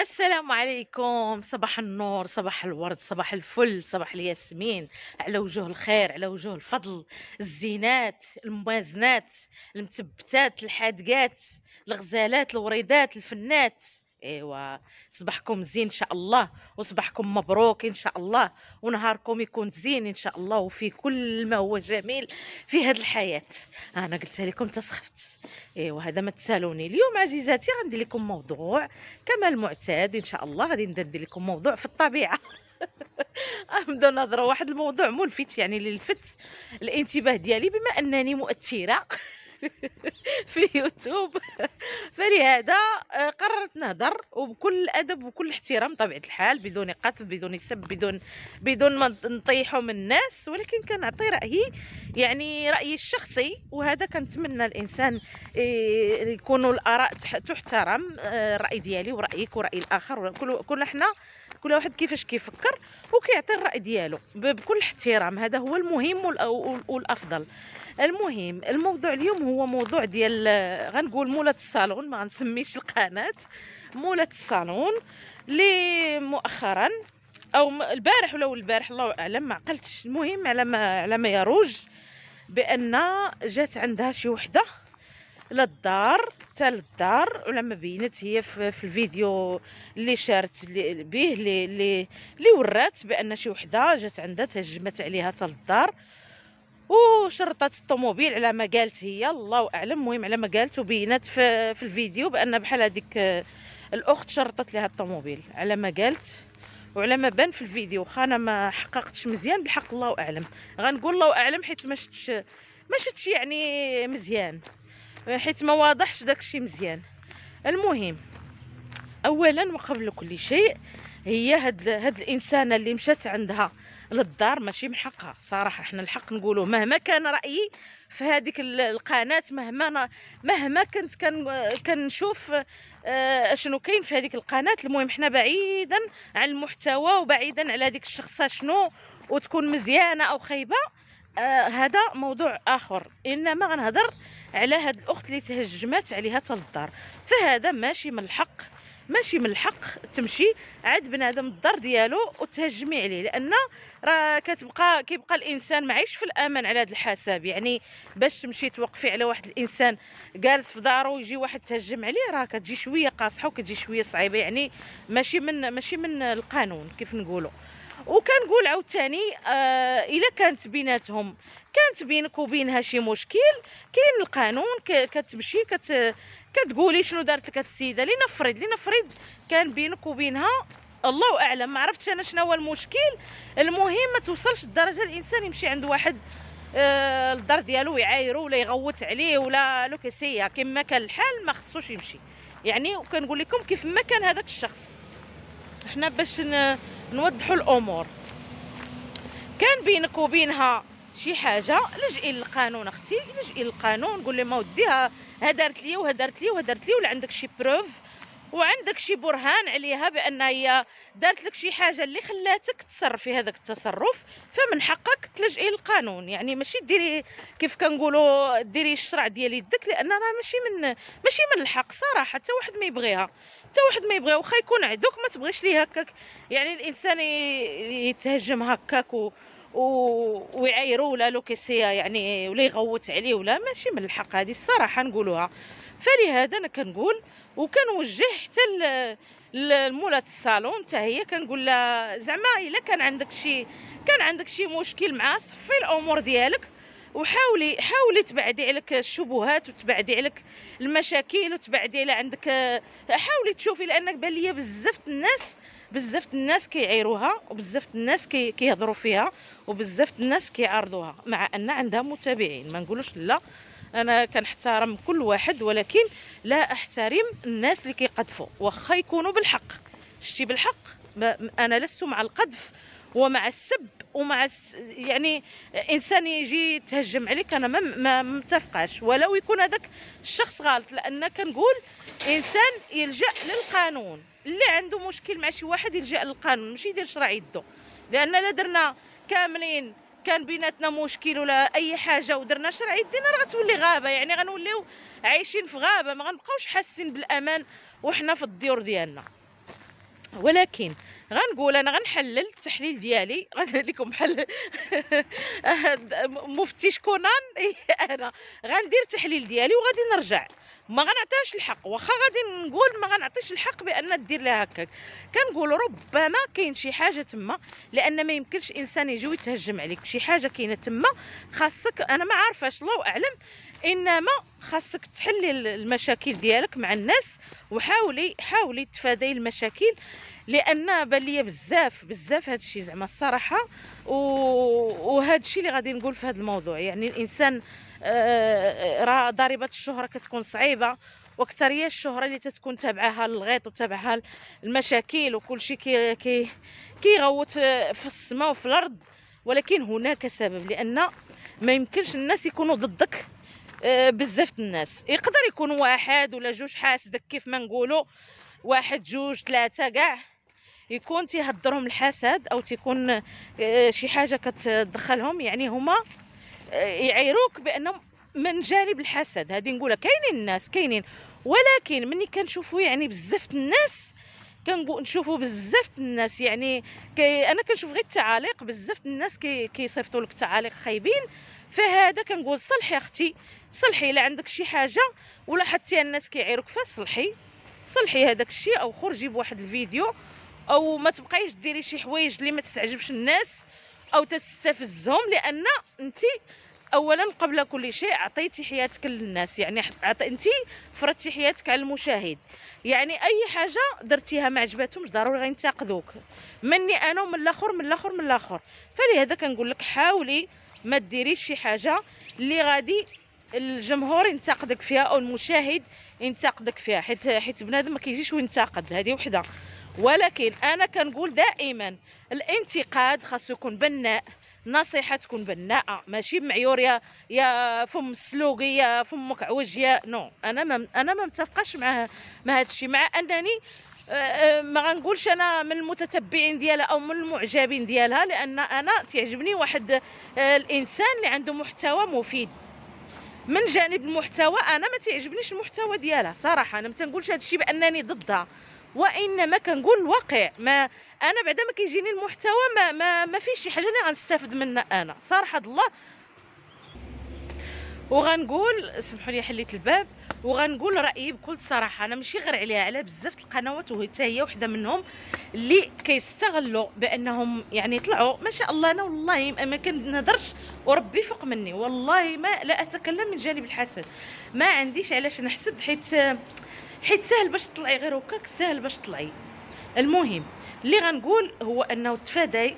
السلام عليكم صباح النور صباح الورد صباح الفل صباح الياسمين على وجوه الخير على وجوه الفضل الزينات الموازنات المتبتات الحادقات الغزالات الوريدات الفنات ايوا صباحكم زين ان شاء الله وصباحكم مبروك ان شاء الله ونهاركم يكون زين ان شاء الله وفي كل ما هو جميل في هذه الحياه انا قلت لكم تسخفت ايوا هذا ما تسالوني اليوم عزيزاتي غندير لكم موضوع كما المعتاد ان شاء الله غادي ندير لكم موضوع في الطبيعه نبداو نظره واحد الموضوع ملفت يعني للفت الانتباه ديالي بما انني مؤثره في يوتيوب فلهذا آه، قررت نهضر وبكل ادب وكل احترام طبيعه الحال بدون قتل بدون سب بدون بدون ما نطيحوا من الناس ولكن كنعطي رايي يعني رايي الشخصي وهذا كنتمنى الانسان آه، يكونوا الاراء تحترم آه، الراي ديالي ورايك وراي الاخر وكل كل احنا كل واحد كيفاش كيفكر وكيعطي الراي ديالو بكل احترام هذا هو المهم والافضل المهم الموضوع اليوم هو موضوع ديال آه، غنقول مولة الصالون ما غنسميش القناة مولة الصالون اللي مؤخرا او البارح ولا البارح الله اعلم ما عقلتش المهم على ما على ما يروج بان جات عندها شي وحده للدار حتى للدار ولما بينت هي في, الفيديو اللي شارت به اللي اللي ورات بان شي وحده جات عندها تهجمت عليها حتى للدار وشرطه الطوموبيل على ما قالت هي الله اعلم المهم على ما قالت وبينات في, في الفيديو بان بحال هذيك آه، الاخت شرطت لها الطوموبيل على ما قالت وعلى ما بان في الفيديو انا ما حققتش مزيان بالحق الله اعلم غنقول الله اعلم حيت ما شفتش ما شفتش يعني مزيان حيت ما واضحش داك الشيء مزيان المهم اولا وقبل كل شيء هي هاد هاد الانسانه اللي مشات عندها للدار ماشي من حقها صراحه احنا الحق نقولوه مهما كان رايي في هذيك القناه مهما مهما كنت كان كنشوف آه، اشنو كاين في هذيك القناه المهم حنا بعيدا عن المحتوى وبعيدا على هذيك الشخصه شنو وتكون مزيانه او خايبه آه هذا موضوع اخر انما غنهضر على هاد الاخت اللي تهجمات عليها تال الدار فهذا ماشي من الحق ماشي من الحق تمشي عاد بنادم الدار ديالو وتهجمي عليه لان راه كتبقى كيبقى الانسان معيش في الامان على هذا الحساب يعني باش تمشي توقفي على واحد الانسان جالس في دارو يجي واحد تهجم عليه راه كتجي شويه قاصحه وكتجي شويه صعيبه يعني ماشي من ماشي من القانون كيف نقولوا وكنقول عاوتاني آه الا كانت بيناتهم كانت بينك وبينها شي مشكل كاين القانون كتمشي كت كتقولي شنو دارت لك السيده لنفرض لنفرض كان بينك وبينها الله اعلم ما عرفتش انا شنو هو المشكل المهم ما توصلش لدرجه الانسان يمشي عند واحد آه، الدار ديالو يعايرو ولا يغوت عليه ولا لوكيسيه كما كان الحال ما خصوش يمشي يعني وكنقول لكم كيف ما كان هذاك الشخص احنا باش نوضحوا الامور كان بينك وبينها شي حاجه لجئي للقانون اختي لجئي للقانون قولي ما وديها ها لي وهدرت لي وهدرت لي ولا عندك شي بروف وعندك شي برهان عليها بان هي دارت لك شي حاجه اللي خلاتك تصرفي هذاك التصرف فمن حقك تلجئي للقانون يعني ماشي ديري كيف كنقولوا ديري الشرع ديال يدك لان راه ماشي من ماشي من الحق صراحه حتى واحد ما يبغيها حتى واحد ما يبغيها واخا يكون عدوك ما تبغيش ليه هكاك يعني الانسان يتهجم هكاك و و... ويعايرو ولا لوكيسيا يعني ولا يغوت عليه ولا ماشي من الحق هذه الصراحه نقولوها فلهذا انا كنقول وكنوجه حتى لمولات الصالون حتى هي كنقول لها زعما الا كان عندك شي كان عندك شي مشكل معاه صفي الامور ديالك وحاولي حاولي تبعدي عليك الشبهات وتبعدي عليك المشاكل وتبعدي على عندك حاولي تشوفي لانك بان ليا بزاف الناس بزاف الناس كيعيروها وبزاف الناس كيهضروا فيها وبزاف الناس كيعارضوها مع ان عندها متابعين ما نقولوش لا انا كنحترم كل واحد ولكن لا احترم الناس اللي كيقذفوا واخا يكونوا بالحق شتي بالحق انا لست مع القذف ومع السب ومع الس... يعني انسان يجي يتهجم عليك انا ما متفقاش ولو يكون هذاك الشخص غلط لان كنقول انسان يلجا للقانون اللي عنده مشكل مع شي واحد يلجا للقانون ماشي يدير شرع يده لان لا درنا كاملين كان بيناتنا مشكل ولا اي حاجه ودرنا شرع يدينا راه غتولي غابه يعني غنوليو عايشين في غابه ما غنبقاوش حاسين بالامان وحنا في الديور ديالنا ولكن غنقول انا غنحلل التحليل ديالي غندير لكم بحال أه، مفتش كونان إيه، انا غندير التحليل ديالي وغادي نرجع ما غنعطيهاش الحق واخا غادي نقول ما غنعطيش الحق بان دير لها هكاك كنقول ربما كاين شي حاجه تما لان ما يمكنش انسان يجي ويتهجم عليك شي حاجه كاينه تما خاصك انا ما عارفاش الله اعلم انما خاصك تحلي المشاكل ديالك مع الناس وحاولي حاولي تفادي المشاكل لان بان ليا بزاف بزاف هذا الشيء زعما الصراحه وهذا الشيء اللي غادي نقول في هذا الموضوع يعني الانسان آه، راه ضريبه الشهره كتكون صعيبه واكثريه الشهره اللي تتكون تابعها للغيط وتابعها المشاكل وكل شيء كي كيغوت في السماء وفي الارض ولكن هناك سبب لان ما يمكنش الناس يكونوا ضدك آه، بزاف الناس يقدر يكون واحد ولا جوج حاسدك كيف ما نقولوا واحد جوج ثلاثه كاع يكون تيهضرهم الحسد او تيكون آه، شي حاجه كتدخلهم يعني هما آه، يعيروك بانهم من جانب الحسد هذه نقولها كاينين الناس كاينين ولكن ملي كنشوفوا يعني بزاف الناس كنشوفوا بزاف الناس يعني كي انا كنشوف غير التعاليق بزاف الناس كي كيصيفطوا لك تعاليق خايبين فهذا كنقول صلحي اختي صلحي الا عندك شي حاجه ولا حتى الناس كيعيروك فيها صلحي صلحي هذاك الشيء او خرجي بواحد الفيديو او ما تبقايش ديري شي حوايج اللي ما تستعجبش الناس او تستفزهم لان انت اولا قبل كل شيء عطيتي حياتك للناس يعني انت فرضتي حياتك على المشاهد يعني اي حاجه درتيها ما عجباتهمش ضروري غينتقدوك مني انا ومن الاخر من الاخر من الاخر فلهذا كنقول لك حاولي ما ديريش شي حاجه اللي غادي الجمهور ينتقدك فيها او المشاهد ينتقدك فيها حيت حيت بنادم ما كيجيش وينتقد هذه وحده ولكن انا كنقول دائما الانتقاد خاصو يكون بناء النصيحه تكون بناءه آه، ماشي معيور يا يا فم سلوقي يا فمك عوج يا نو انا ما انا ما متفقاش مع مع هذا الشيء مع انني آه، آه، ما غنقولش انا من المتتبعين ديالها او من المعجبين ديالها لان انا تعجبني واحد الانسان اللي عنده محتوى مفيد من جانب المحتوى انا ما تعجبنيش المحتوى ديالها صراحه انا ما تنقولش هذا الشيء بانني ضدها وانما كنقول الواقع ما انا بعدا ما كيجيني المحتوى ما ما, ما فيش شي حاجه اللي غنستافد منها انا صراحه الله وغنقول سمحوا لي حليت الباب وغنقول رايي بكل صراحه انا ماشي غير عليها على بزاف القنوات وهي هي وحده منهم اللي كيستغلوا بانهم يعني طلعوا ما شاء الله انا والله ما كنهضرش وربي فوق مني والله ما لا اتكلم من جانب الحسد ما عنديش علاش نحسد حيت حيت ساهل باش تطلعي غير هكاك ساهل باش تطلعي المهم اللي غنقول هو انه تفاداي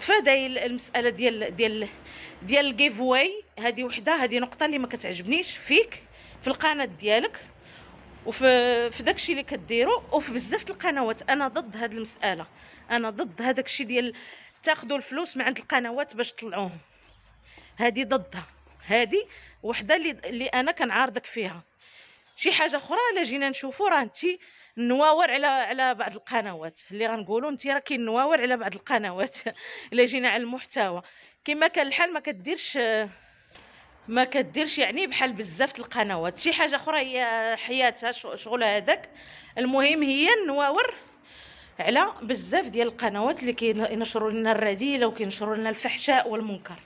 تفاداي المساله ديال ديال ديال الجيف واي هذه وحده هذه نقطه اللي ما كتعجبنيش فيك في القناه ديالك وفي في داكشي اللي كديرو وفي بزاف القنوات انا ضد هاد المساله انا ضد هذاك الشيء ديال تاخذوا الفلوس من عند القنوات باش تطلعوهم هذه ضدها هذه وحده اللي, اللي انا كنعارضك فيها شي حاجه اخرى الا جينا نشوفوا راه انت نواور على على بعض القنوات اللي غنقولوا انت راكي نواور على بعض القنوات الا جينا على المحتوى كما كان الحال ما كديرش ما كديرش يعني بحال بزاف القنوات شي حاجه اخرى هي حياتها شغلها هذاك المهم هي نواور على بزاف ديال القنوات اللي كينشروا لنا الرذيله وكينشروا لنا الفحشاء والمنكر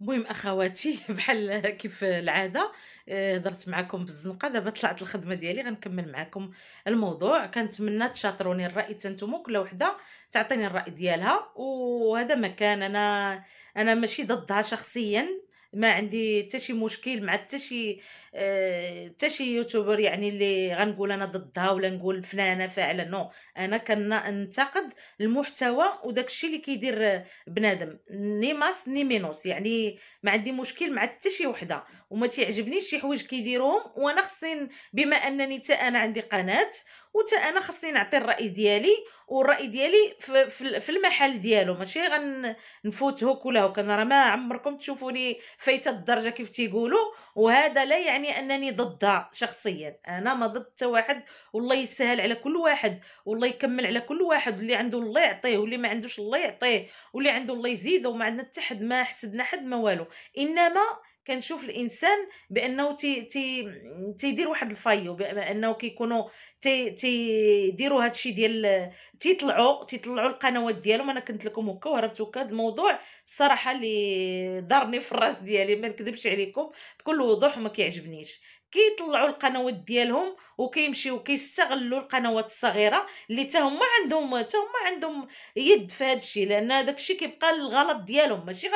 مهم اخواتي بحال كيف العاده آه، هضرت معكم في الزنقه دابا طلعت الخدمه ديالي غنكمل معكم الموضوع كنتمنى تشاطروني الراي تنتوما كل وحده تعطيني الراي ديالها وهذا مكان انا انا ماشي ضدها شخصيا ما عندي حتى شي مشكل مع حتى شي آه، حتى شي يوتيوبر يعني اللي غنقول انا ضدها ولا نقول فلانه فعلا نو انا كننتقد المحتوى وداك الشيء اللي كيدير بنادم ني ماس ني مينوس يعني ما عندي مشكل مع حتى شي وحده وما تيعجبنيش شي حوايج كيديروهم وانا خصني بما انني حتى انا عندي قناه وتا انا خصني نعطي الراي ديالي والراي ديالي في, في, في المحل ديالو ماشي غنفوت هوك ولا هوك انا راه ما عمركم تشوفوني فايته الدرجه كيف تيقولوا وهذا لا يعني انني ضدها شخصيا انا ما ضد حتى واحد والله يسهل على كل واحد والله يكمل على كل واحد اللي عنده الله يعطيه واللي ما عندوش الله يعطيه واللي عنده الله يزيده وما عندنا حتى حد ما حسدنا حد ما والو انما كنشوف الانسان بانه تي تي تيدير واحد الفايو بانه كيكونوا تي تيديروا هادشي ديال تيطلعوا تيطلعوا القنوات ديالهم انا كنت لكم هكا وهربت هكا هذا الموضوع الصراحه اللي ضرني في الراس ديالي ما نكذبش عليكم بكل وضوح وما كيعجبنيش كيطلعوا القنوات ديالهم وكيمشيو كيستغلوا القنوات الصغيره اللي حتى هما عندهم حتى هما عندهم يد في هذا الشيء لان داك الشيء كيبقى الغلط ديالهم ماشي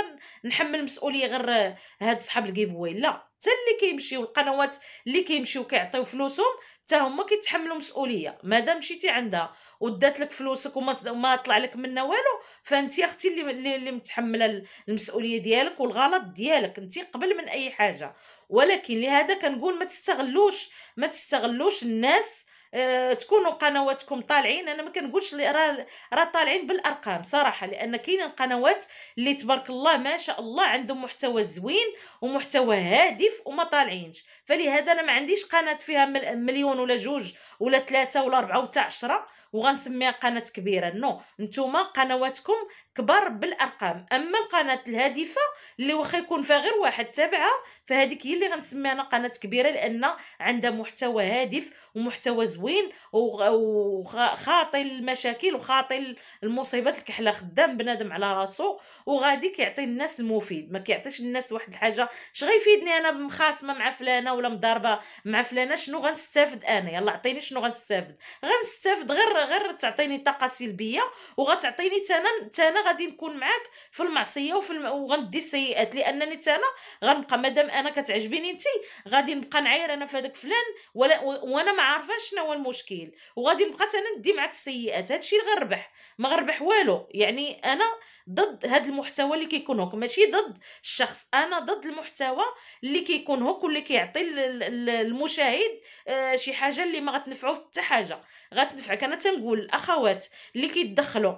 غنحمل المسؤوليه غير هاد صحاب الكيفوي لا حتى اللي كيمشيو القنوات اللي كيمشيو كيعطيو فلوسهم حتى هما كيتحملوا مسؤوليه مادام مشيتي عندها ودات لك فلوسك وما ما طلع لك منها والو فانت اختي اللي اللي متحمله المسؤوليه ديالك والغلط ديالك انت قبل من اي حاجه ولكن لهذا كنقول ما تستغلوش ما تستغلوش الناس آه، تكونوا قنواتكم طالعين انا ما كنقولش راه راه طالعين بالارقام صراحه لان كاينين قنوات اللي تبارك الله ما شاء الله عندهم محتوى زوين ومحتوى هادف وما طالعينش فلهذا انا ما عنديش قناه فيها مليون ولا جوج ولا ثلاثه ولا اربعه وتا عشره وغنسميها قناه كبيره نو نتوما قنواتكم كبار بالارقام اما القناه الهادفه اللي واخا يكون فيها غير واحد تابعها فهذيك هي اللي غنسميها انا قناه كبيره لان عندها محتوى هادف ومحتوى زوين زوين وخاطي المشاكل وخاطي المصيبات الكحله خدام بنادم على راسو وغادي كيعطي الناس المفيد ما كيعطيش الناس واحد الحاجه اش غيفيدني انا مخاصمه مع فلانه ولا مضاربه مع فلانه شنو غنستافد انا يلا عطيني شنو غنستافد غنستافد غير غير تعطيني طاقه سلبيه وغتعطيني تانا تانا غادي نكون معاك في المعصيه وفي الم... وغندي السيئات لانني تانا غنبقى مادام انا كتعجبيني انت غادي نبقى نعاير انا في هذاك فلان ولا وانا ما عارفه شنو هو المشكل وغادي نبقى انا ندي معك السيئات هادشي اللي غنربح ما غنربح والو يعني انا ضد هاد المحتوى اللي كيكون هوك ماشي ضد الشخص انا ضد المحتوى اللي كيكون هوك واللي كيعطي المشاهد آه، شي حاجه اللي ما غتنفعو حتى حاجه غتنفعك انا تنقول الاخوات اللي كيتدخلوا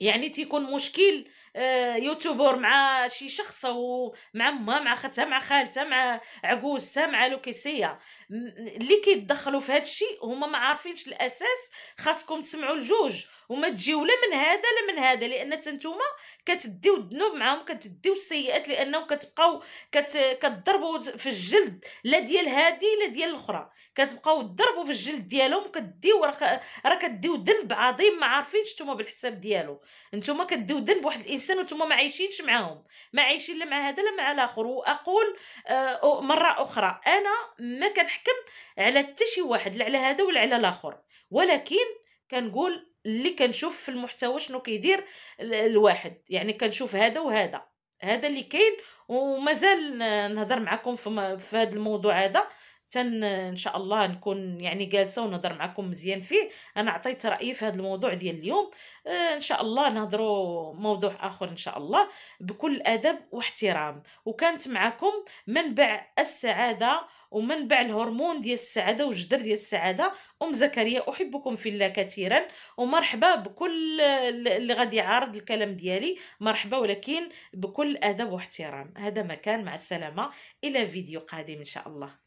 يعني تيكون مشكل آه، يوتيوبر مع شي شخص مع امها مع خاتها مع خالتها مع عجوزتها مع لوكيسيه اللي كيتدخلوا في هذا الشيء هما ما عارفينش الاساس خاصكم تسمعوا الجوج وما تجيو لا من هذا لا من هذا لان نتوما كتديو الذنوب معاهم كتديو السيئات لانهم كتبقاو كتضربوا في الجلد لا ديال هذه لا ديال الاخرى كتبقاو تضربوا في الجلد ديالهم كديو راه كديو ذنب عظيم ما عارفينش نتوما بالحساب ديالو نتوما كديو ذنب واحد الانسان الانسان وانتم ما عايشينش معاهم ما عايشين لا مع هذا لا مع الاخر واقول آه، مره اخرى انا ما كنحكم على حتى شي واحد لا على هذا ولا على الاخر ولكن كنقول اللي كنشوف في المحتوى شنو كيدير الواحد يعني كنشوف هذا وهذا هذا اللي كاين ومازال نهضر معكم في, في هذا الموضوع هذا تن ان شاء الله نكون يعني جالسه ونهضر معكم مزيان فيه انا عطيت رايي في هذا الموضوع ديال اليوم آه، ان شاء الله نهضروا موضوع اخر ان شاء الله بكل ادب واحترام وكانت معكم منبع السعاده ومنبع الهرمون ديال السعاده والجدر ديال السعاده ام زكريا احبكم في الله كثيرا ومرحبا بكل اللي غادي يعارض الكلام ديالي مرحبا ولكن بكل ادب واحترام هذا مكان مع السلامه الى فيديو قادم ان شاء الله